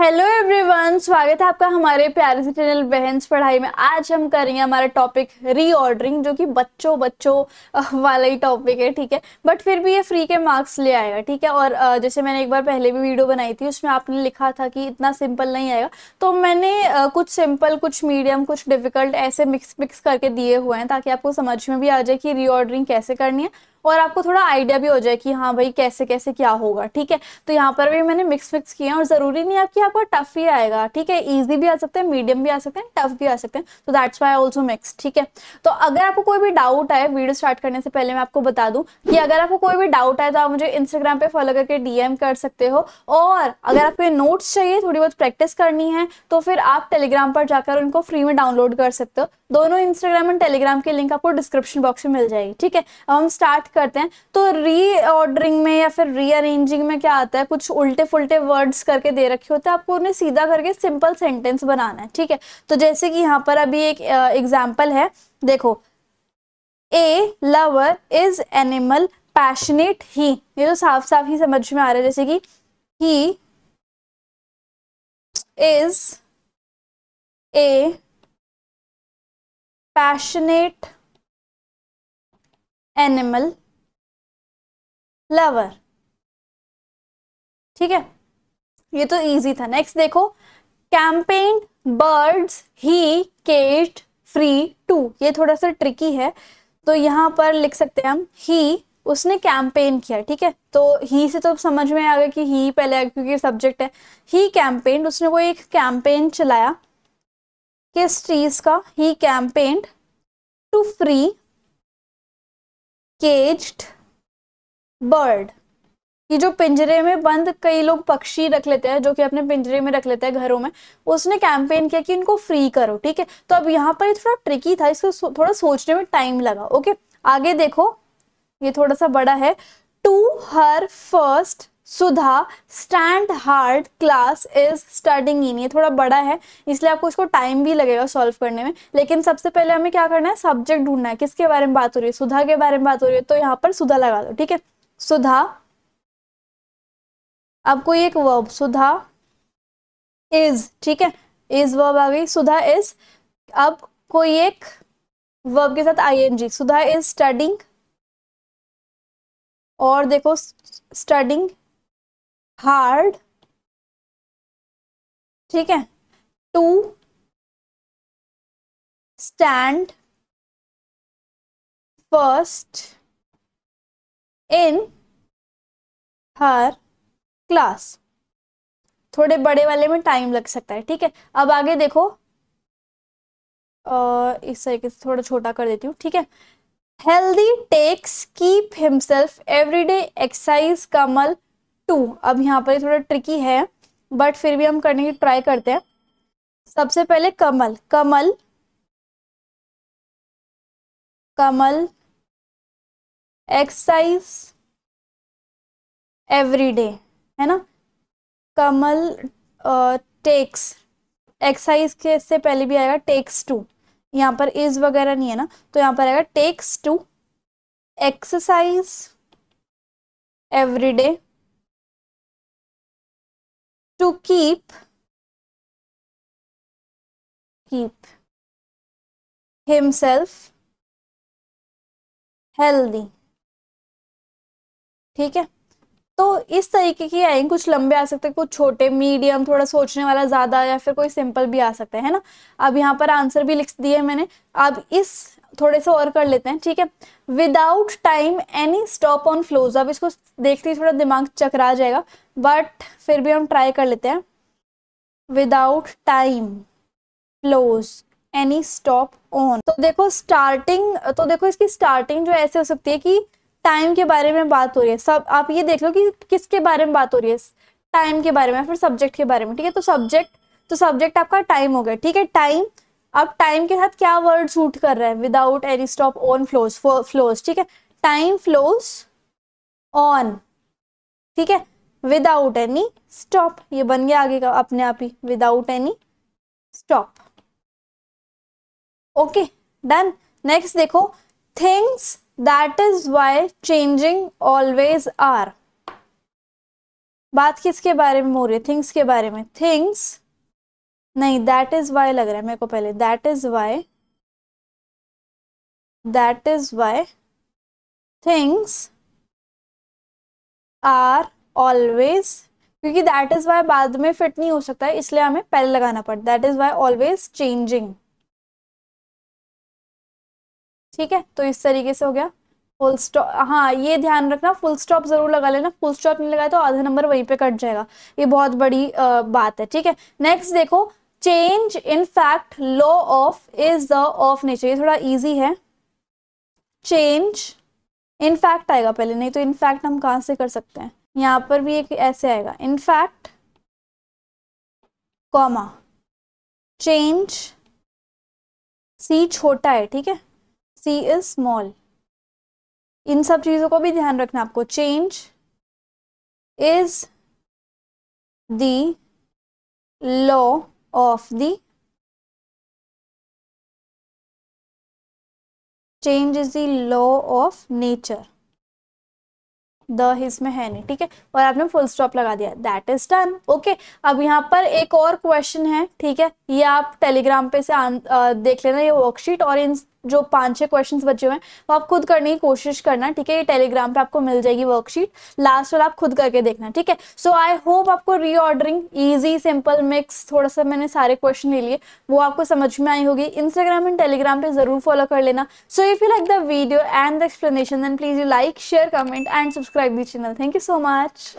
Hello everyone स्वागत है आपका हमारे प्यारे से चैनल बहन पढ़ाई में आज हम करेंगे हमारा टॉपिक रीऑर्डरिंग जो कि बच्चों बच्चों वाला ही टॉपिक है ठीक है बट फिर भी ये फ्री के मार्क्स ले आएगा ठीक है और जैसे मैंने एक बार पहले भी वीडियो बनाई थी उसमें आपने लिखा था कि इतना सिंपल नहीं आएगा तो मैंने कुछ सिंपल कुछ मीडियम कुछ डिफिकल्ट ऐसे मिक्स मिक्स करके दिए हुए हैं ताकि आपको समझ में भी आ जाए कि रीऑर्डरिंग कैसे करनी है और आपको थोड़ा आइडिया भी हो जाए कि हाँ भाई कैसे कैसे क्या होगा ठीक है तो यहाँ पर भी मैंने मिक्स फिक्स किया और ज़रूरी नहीं है कि आपको टफ ही आएगा ठीक है ईजी भी आ सकते हैं मीडियम भी आ सकते हैं टफ भी आ सकते हैं तो दैट्स वाई ऑल्सो मिक्स ठीक है तो अगर आपको कोई भी डाउट आए वीडियो स्टार्ट करने से पहले मैं आपको बता दूँ कि अगर आपको कोई भी डाउट आए तो आप मुझे इंस्टाग्राम पर फॉलो करके डीएम कर सकते हो और अगर आपको ये नोट्स चाहिए थोड़ी बहुत प्रैक्टिस करनी है तो फिर आप टेलीग्राम पर जाकर उनको फ्री में डाउनलोड कर सकते हो दोनों इंस्टाग्राम एंड टेलीग्राम के लिंक आपको डिस्क्रिप्शन बॉक्स में मिल जाएगी ठीक है अब हम स्टार्ट करते हैं तो रीऑर्डरिंग में या फिर रीअरेंजिंग में क्या आता है कुछ उल्टे फुलटे वर्ड्स करके दे रखे होते हैं आपको उन्हें सीधा करके सिंपल सेंटेंस बनाना है ठीक है तो जैसे कि यहाँ पर अभी एक एग्जाम्पल है देखो a lover is animal passionate he ये तो साफ साफ ही समझ में आ रहा है जैसे कि he is a passionate animal lover ठीक है ये तो इजी था नेक्स्ट देखो campaign birds he caged free to ये थोड़ा सा ट्रिकी है तो यहां पर लिख सकते हैं हम ही उसने कैंपेन किया ठीक है तो ही से तो समझ में आ गया कि ही पहले क्योंकि सब्जेक्ट है ही कैंपेन उसने कोई एक कैंपेन चलाया किस चीज का he campaigned to free caged bird ये जो पिंजरे में बंद कई लोग पक्षी रख लेते हैं जो कि अपने पिंजरे में रख लेते हैं घरों में उसने कैंपेन किया कि इनको फ्री करो ठीक है तो अब यहाँ पर ये थोड़ा ट्रिकी था इसको थोड़ा सोचने में टाइम लगा ओके आगे देखो ये थोड़ा सा बड़ा है to her first Sudha stand hard class is studying in ये थोड़ा बड़ा है इसलिए आपको इसको टाइम भी लगेगा सॉल्व करने में लेकिन सबसे पहले हमें क्या करना है सब्जेक्ट ढूंढना है किसके बारे में बात हो रही है सुधा के बारे में बात हो रही है तो यहाँ पर सुधा लगा दो ठीक है सुधा अब कोई एक वर्ब सुधा इज ठीक है इज वर्ब आ गई सुधा इज अब कोई एक वर्ब के साथ जी सुधा इज स्टडिंग और देखो स्टडिंग हार्ड ठीक है to stand first in her class थोड़े बड़े वाले में टाइम लग सकता है ठीक है अब आगे देखो आ, इस तरीके से थोड़ा छोटा कर देती हूँ ठीक है healthy takes keep himself everyday exercise Kamal to अब यहाँ पर थोड़ा ट्रिकी है बट फिर भी हम करने की ट्राई करते हैं सबसे पहले Kamal Kamal Kamal exercise every day है ना कमल टेक्स एक्सरसाइज के से पहले भी आएगा टेक्स टू यहाँ पर इज वगैरह नहीं है ना तो यहाँ पर आएगा takes to exercise every day to keep keep himself healthy ठीक है तो इस तरीके की आएंगे कुछ लंबे आ सकते हैं कुछ छोटे मीडियम थोड़ा सोचने वाला ज़्यादा या फिर कोई सिंपल भी आ सकता है ना अब यहाँ पर आंसर भी लिख दिए मैंने अब इस थोड़े से और कर लेते हैं ठीक है without time any stop on flows अब इसको देखते ही थोड़ा दिमाग चकरा जाएगा बट फिर भी हम ट्राई कर लेते हैं without time flows any stop on तो देखो स्टार्टिंग तो देखो इसकी स्टार्टिंग जो ऐसे हो सकती है कि टाइम के बारे में बात हो रही है सब आप ये देख लो कि किसके बारे में बात हो रही है टाइम के बारे में फिर सब्जेक्ट के बारे में ठीक है तो सब्जेक्ट तो सब्जेक्ट आपका टाइम हो गया ठीक है टाइम अब टाइम के साथ क्या वर्ड शूट कर रहे हैं without any stop on flows flows ठीक है टाइम फ्लोज ऑन ठीक है विदाउट एनी स्टॉप ये बन गया आगे का अपने आप ही without any stop okay done next देखो things that is why changing always are बात किसके बारे में हो रही है थिंग्स के बारे में थिंग्स नहीं दैट इज वाई लग रहा है मेरे को पहले that is why that is why things are always क्योंकि दैट इज वाई बाद में फिट नहीं हो सकता है इसलिए हमें पहले लगाना पड़ता है that is why always changing ठीक है तो इस तरीके से हो गया फुल स्टॉप हाँ ये ध्यान रखना फुल स्टॉप जरूर लगा लेना फुल स्टॉप नहीं लगाया तो आधा नंबर वहीं पे कट जाएगा ये बहुत बड़ी आ, बात है ठीक है नेक्स्ट देखो change in fact law of is the of nature ये थोड़ा इजी है चेंज इन फैक्ट आएगा पहले नहीं तो इन फैक्ट हम कहाँ से कर सकते हैं यहाँ पर भी एक ऐसे आएगा इन फैक्ट कॉमा चेंज सी छोटा है ठीक है सी इज स्मॉल इन सब चीज़ों को भी ध्यान रखना आपको change is the law of the change is the law of nature. द हिज में है नहीं ठीक है और आपने फुल स्टॉप लगा दिया दैट इज डन ओके अब यहाँ पर एक और क्वेश्चन है ठीक है ये आप टेलीग्राम पे से आ, देख लेना ये वर्कशीट और इन जो पांच छह क्वेश्चंस बचे हुए हैं वो आप खुद करने की कोशिश करना ठीक है ये टेलीग्राम पे आपको मिल जाएगी वर्कशीट लास्ट वाला आप खुद करके देखना ठीक है सो आई होप आपको रीऑर्डरिंग ईजी सिंपल मिक्स थोड़ा सा मैंने सारे क्वेश्चन ले लिए वो आपको समझ में आई होगी इंस्टाग्राम एंड टेलीग्राम पे जरूर फॉलो कर लेना so if you like the video and the explanation then please you like share comment and subscribe the channel thank you so much